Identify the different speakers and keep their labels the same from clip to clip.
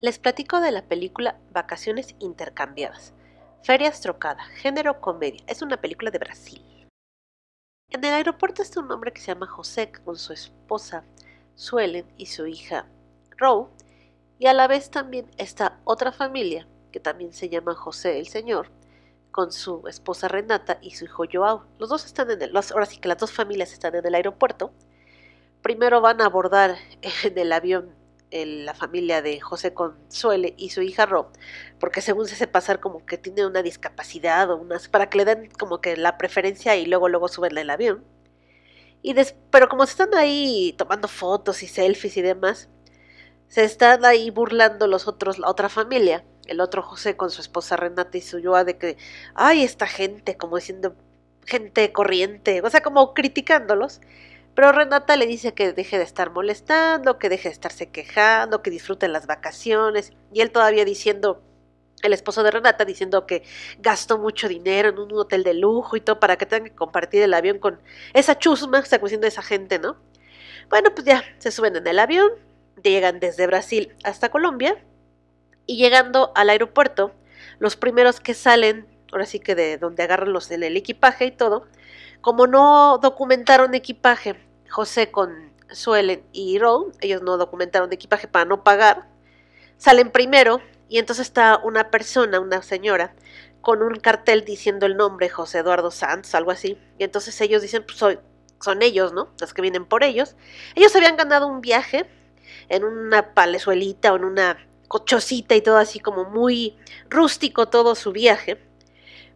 Speaker 1: Les platico de la película Vacaciones Intercambiadas. Ferias Trocada, género comedia. Es una película de Brasil. En el aeropuerto está un hombre que se llama José con su esposa Suelen y su hija Row. Y a la vez también está otra familia que también se llama José el Señor con su esposa Renata y su hijo Joao. Los dos están en el... Ahora sí que las dos familias están en el aeropuerto. Primero van a abordar en el avión la familia de José Consuele y su hija Rob, porque según se hace pasar como que tiene una discapacidad o unas, para que le den como que la preferencia y luego luego suben el avión. Y pero como se están ahí tomando fotos y selfies y demás, se están ahí burlando los otros, la otra familia, el otro José con su esposa Renata y su Yoa de que, ay, esta gente, como diciendo gente corriente, o sea, como criticándolos. Pero Renata le dice que deje de estar molestando, que deje de estarse quejando, que disfruten las vacaciones. Y él todavía diciendo, el esposo de Renata, diciendo que gastó mucho dinero en un hotel de lujo y todo para que tengan que compartir el avión con esa chusma, está diciendo esa gente, ¿no? Bueno, pues ya se suben en el avión, llegan desde Brasil hasta Colombia y llegando al aeropuerto, los primeros que salen, ahora sí que de donde agarran los, el equipaje y todo, como no documentaron equipaje, José con Suelen y Ron, ellos no documentaron de equipaje para no pagar, salen primero y entonces está una persona, una señora, con un cartel diciendo el nombre José Eduardo Sanz, algo así. Y entonces ellos dicen, pues soy, son ellos, ¿no? Los que vienen por ellos. Ellos habían ganado un viaje en una palezuelita o en una cochosita y todo así como muy rústico todo su viaje.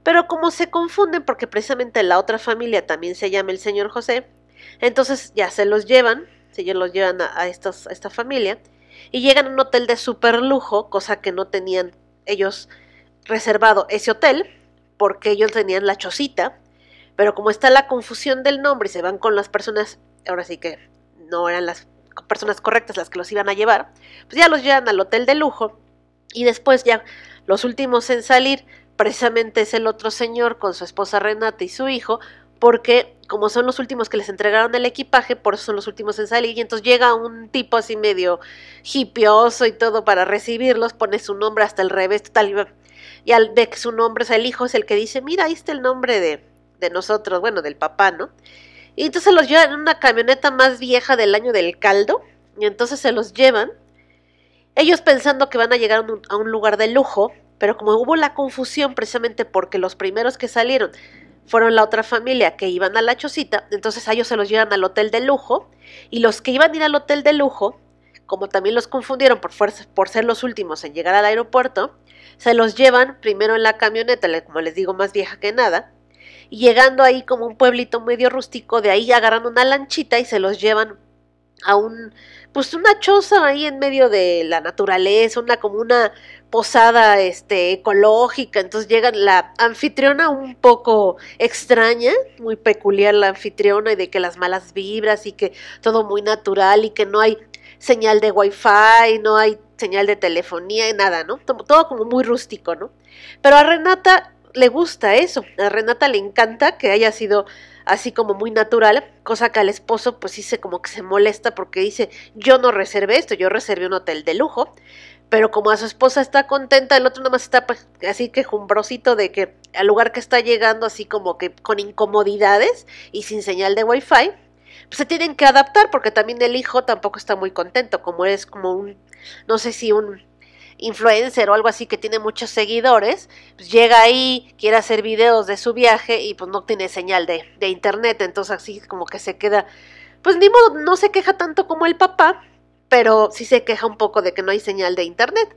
Speaker 1: Pero como se confunden porque precisamente la otra familia también se llama el señor José, entonces ya se los llevan, se los llevan a, a esta familia y llegan a un hotel de super lujo, cosa que no tenían ellos reservado ese hotel, porque ellos tenían la chocita, pero como está la confusión del nombre y se van con las personas, ahora sí que no eran las personas correctas las que los iban a llevar, pues ya los llevan al hotel de lujo y después ya los últimos en salir precisamente es el otro señor con su esposa Renata y su hijo, porque como son los últimos que les entregaron el equipaje, por eso son los últimos en salir. Y entonces llega un tipo así medio hipioso y todo para recibirlos, pone su nombre hasta el revés, y al ver que su nombre, es el hijo es el que dice, mira, ahí está el nombre de, de nosotros, bueno, del papá, ¿no? Y entonces los llevan en una camioneta más vieja del año del caldo, y entonces se los llevan, ellos pensando que van a llegar a un lugar de lujo, pero como hubo la confusión precisamente porque los primeros que salieron fueron la otra familia que iban a la chocita, entonces ellos se los llevan al hotel de lujo y los que iban a ir al hotel de lujo, como también los confundieron por, fuerza, por ser los últimos en llegar al aeropuerto, se los llevan primero en la camioneta, como les digo, más vieja que nada, y llegando ahí como un pueblito medio rústico, de ahí agarran una lanchita y se los llevan a un, pues una choza ahí en medio de la naturaleza, una como una posada este, ecológica, entonces llega la anfitriona un poco extraña, muy peculiar la anfitriona y de que las malas vibras y que todo muy natural y que no hay señal de wifi, no hay señal de telefonía y nada, ¿no? Todo, como muy rústico, ¿no? Pero a Renata le gusta eso. A Renata le encanta que haya sido así como muy natural, cosa que al esposo pues dice como que se molesta porque dice, yo no reservé esto, yo reservé un hotel de lujo, pero como a su esposa está contenta, el otro más está pues, así quejumbrosito de que al lugar que está llegando así como que con incomodidades y sin señal de wifi, pues se tienen que adaptar porque también el hijo tampoco está muy contento, como es como un, no sé si un influencer o algo así que tiene muchos seguidores, pues llega ahí, quiere hacer videos de su viaje y pues no tiene señal de, de internet, entonces así como que se queda, pues ni modo, no se queja tanto como el papá, pero sí se queja un poco de que no hay señal de internet.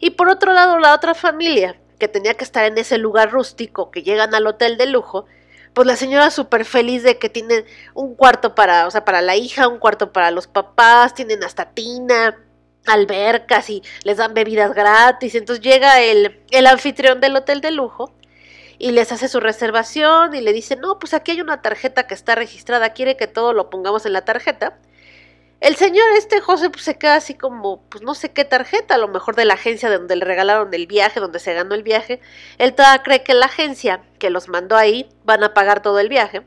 Speaker 1: Y por otro lado, la otra familia, que tenía que estar en ese lugar rústico, que llegan al hotel de lujo, pues la señora súper feliz de que tienen un cuarto para, o sea, para la hija, un cuarto para los papás, tienen hasta tina, albercas y les dan bebidas gratis. Entonces llega el, el anfitrión del hotel de lujo y les hace su reservación y le dice, no, pues aquí hay una tarjeta que está registrada, quiere que todo lo pongamos en la tarjeta. El señor este José pues, se queda así como, pues no sé qué tarjeta, a lo mejor de la agencia de donde le regalaron el viaje, donde se ganó el viaje. Él todavía cree que la agencia que los mandó ahí van a pagar todo el viaje.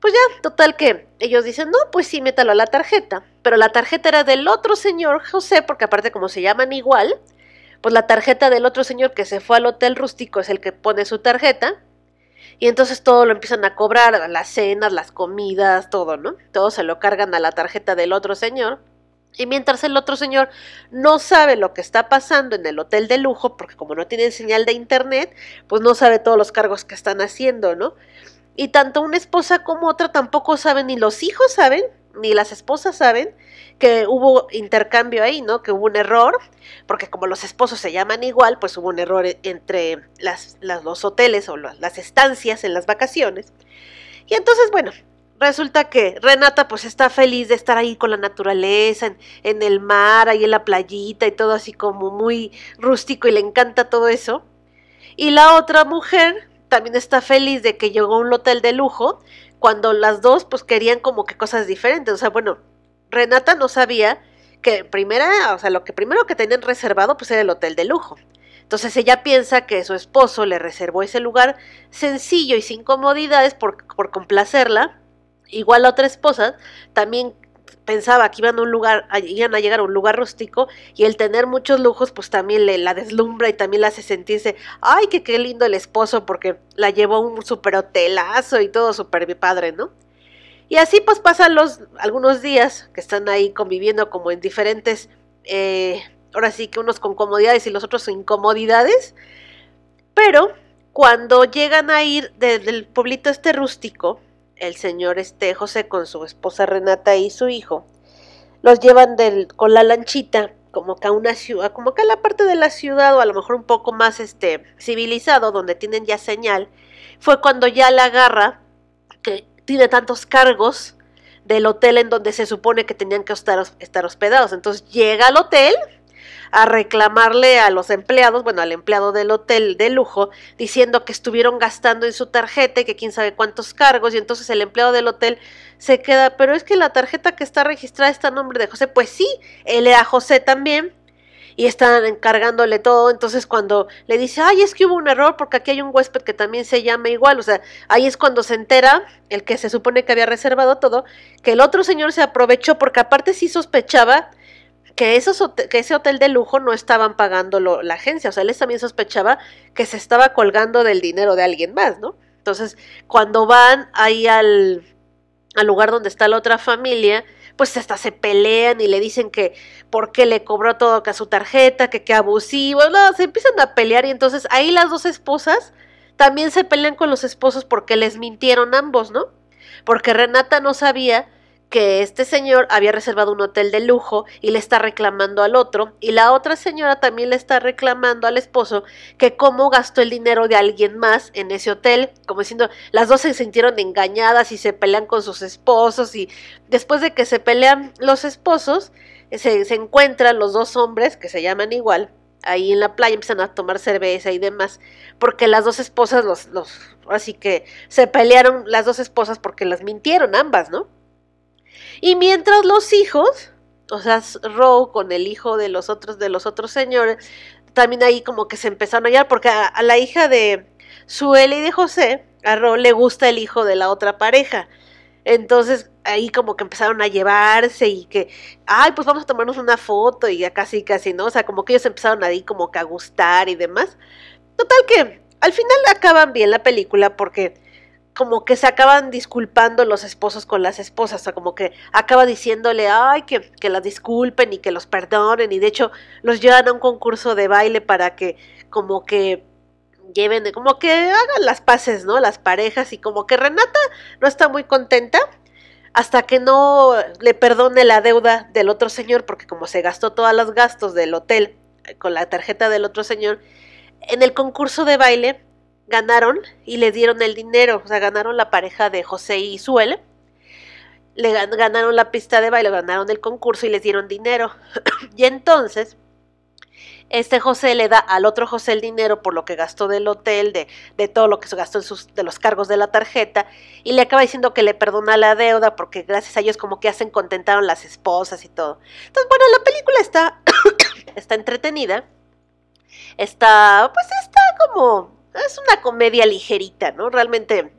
Speaker 1: Pues ya, total que ellos dicen, no, pues sí, métalo a la tarjeta. Pero la tarjeta era del otro señor José, porque aparte como se llaman igual, pues la tarjeta del otro señor que se fue al hotel rústico es el que pone su tarjeta. Y entonces todo lo empiezan a cobrar, las cenas, las comidas, todo, ¿no? Todo se lo cargan a la tarjeta del otro señor. Y mientras el otro señor no sabe lo que está pasando en el hotel de lujo, porque como no tiene señal de internet, pues no sabe todos los cargos que están haciendo, ¿no? Y tanto una esposa como otra tampoco saben, ni los hijos saben, ni las esposas saben que hubo intercambio ahí, ¿no? Que hubo un error, porque como los esposos se llaman igual, pues hubo un error entre las, los hoteles o las, estancias en las vacaciones. Y entonces, bueno, resulta que Renata pues está feliz de estar ahí con la naturaleza, en, en el mar, ahí en la playita y todo así como muy rústico y le encanta todo eso. Y la otra mujer, también está feliz de que llegó a un hotel de lujo, cuando las dos pues querían como que cosas diferentes. O sea, bueno, Renata no sabía que primera, o sea, lo que primero que tenían reservado pues era el hotel de lujo. Entonces ella piensa que su esposo le reservó ese lugar sencillo y sin comodidades por, por complacerla. Igual la otra esposa también pensaba que iban a un lugar, iban a llegar a un lugar rústico y el tener muchos lujos pues también le, la deslumbra y también la hace sentirse, ay, que qué lindo el esposo porque la llevó a un super hotelazo y todo mi padre, ¿no? Y así pues pasan los algunos días que están ahí conviviendo como en diferentes, eh, ahora sí que unos con comodidades y los otros sin comodidades, pero cuando llegan a ir del pueblito este rústico, el señor este José con su esposa Renata y su hijo, los llevan del, con la lanchita como acá una ciudad, como acá la parte de la ciudad o a lo mejor un poco más este civilizado donde tienen ya señal, fue cuando ya la agarra que tiene tantos cargos del hotel en donde se supone que tenían que estar, estar hospedados. Entonces llega al hotel a reclamarle a los empleados, bueno, al empleado del hotel de lujo, diciendo que estuvieron gastando en su tarjeta y que quién sabe cuántos cargos, y entonces el empleado del hotel se queda, pero es que la tarjeta que está registrada está a nombre de José, pues sí, él era José también, y están encargándole todo. Entonces, cuando le dice, ay, es que hubo un error porque aquí hay un huésped que también se llama igual, o sea, ahí es cuando se entera el que se supone que había reservado todo, que el otro señor se aprovechó porque aparte sí sospechaba que, esos, que ese hotel de lujo no estaban pagando la agencia. O sea, él también sospechaba que se estaba colgando del dinero de alguien más, ¿no? Entonces, cuando van ahí al, al lugar donde está la otra familia, pues hasta se pelean y le dicen que por qué le cobró todo a su tarjeta, que qué abusivo, no, se empiezan a pelear y entonces ahí las dos esposas también se pelean con los esposos porque les mintieron ambos, ¿no? Porque Renata no sabía que este señor había reservado un hotel de lujo y le está reclamando al otro, y la otra señora también le está reclamando al esposo que cómo gastó el dinero de alguien más en ese hotel, como diciendo, las dos se sintieron engañadas y se pelean con sus esposos, y después de que se pelean los esposos, se, encuentran los dos hombres, que se llaman igual, ahí en la playa empiezan a tomar cerveza y demás, porque las dos esposas los, los, así que se pelearon las dos esposas porque las mintieron ambas, ¿no? Y mientras los hijos, o sea, Ro con el hijo de los otros, de los otros señores, también ahí como que se empezaron a llevar porque a, la hija de Suele y de José, a Ro le gusta el hijo de la otra pareja. Entonces ahí como que empezaron a llevarse y que, ay, pues vamos a tomarnos una foto y ya casi, casi, ¿no? O sea, como que ellos empezaron ahí como que a gustar y demás. Total que al final acaban bien la película porque como que se acaban disculpando los esposos con las esposas, o como que acaba diciéndole, ay, que, que las disculpen y que los perdonen, y de hecho los llevan a un concurso de baile para que como que lleven, como que hagan las paces, ¿no? Las parejas, y como que Renata no está muy contenta hasta que no le perdone la deuda del otro señor, porque como se gastó todos los gastos del hotel eh, con la tarjeta del otro señor, en el concurso de baile ganaron y le dieron el dinero, o sea, ganaron la pareja de José y Suel, le ganaron la pista de baile, ganaron el concurso y les dieron dinero. y entonces, este José le da al otro José el dinero por lo que gastó del hotel, de, de todo lo que se gastó en sus, de los cargos de la tarjeta, y le acaba diciendo que le perdona la deuda porque gracias a ellos como que hacen contentaron las esposas y todo. Entonces, bueno, la película está, está entretenida, está, pues está como es una comedia ligerita, ¿no? Realmente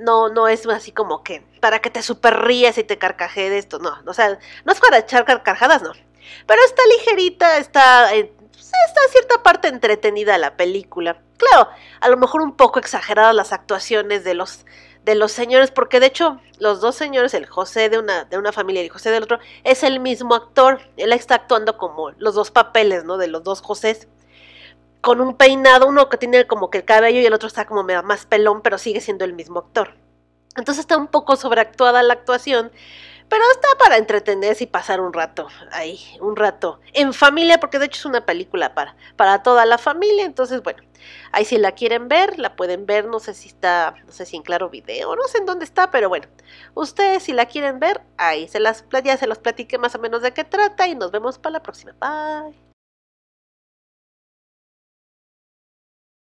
Speaker 1: no, no es así como que para que te super y te carcaje de esto, no, o sea, no es para echar carcajadas, no. Pero está ligerita, está, en eh, está pues, cierta parte entretenida la película. Claro, a lo mejor un poco exageradas las actuaciones de los, de los señores, porque de hecho los dos señores, el José de una, de una familia y el José del otro, es el mismo actor, él está actuando como los dos papeles, ¿no? De los dos Josés con un peinado, uno que tiene como que el cabello y el otro está como más pelón, pero sigue siendo el mismo actor. Entonces está un poco sobreactuada la actuación, pero está para entretenerse y pasar un rato ahí, un rato en familia, porque de hecho es una película para, para toda la familia, entonces bueno, ahí si la quieren ver, la pueden ver, no sé si está, no sé si en claro video, no sé en dónde está, pero bueno, ustedes si la quieren ver, ahí se las, ya se los platiqué más o menos de qué trata y nos vemos para la próxima, bye.